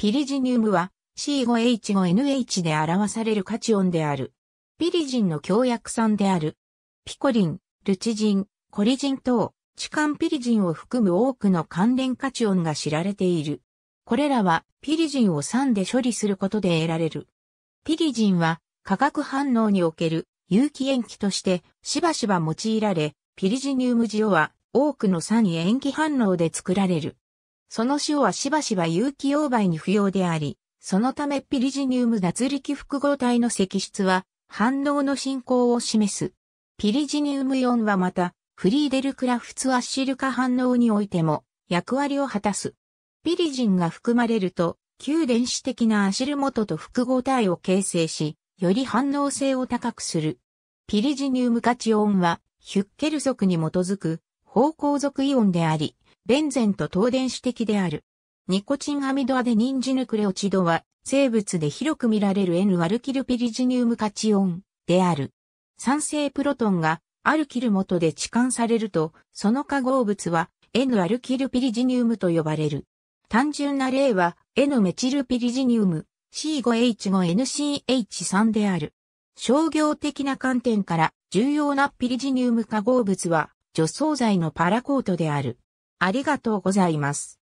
ピリジニウムは C5H5NH で表されるカチオンである。ピリジンの強薬酸である。ピコリン、ルチジン、コリジン等、チカンピリジンを含む多くの関連カチオンが知られている。これらはピリジンを酸で処理することで得られる。ピリジンは化学反応における有機塩基としてしばしば用いられ、ピリジニウム塩は多くの酸に塩基反応で作られる。その塩はしばしば有機溶媒に不要であり、そのためピリジニウム脱力複合体の析出は反応の進行を示す。ピリジニウムイオンはまた、フリーデルクラフツアッシル化反応においても役割を果たす。ピリジンが含まれると、旧電子的なアシル元と複合体を形成し、より反応性を高くする。ピリジニウムカチオンは、ヒュッケル族に基づく、方向属イオンであり、ベンゼンと等電子的である。ニコチンアミドアデニンジヌクレオチドは、生物で広く見られる N アルキルピリジニウムカチオンである。酸性プロトンがアルキル元で置換されると、その化合物は N アルキルピリジニウムと呼ばれる。単純な例は N メチルピリジニウム C5H5NCH3 である。商業的な観点から重要なピリジニウム化合物は除草剤のパラコートである。ありがとうございます。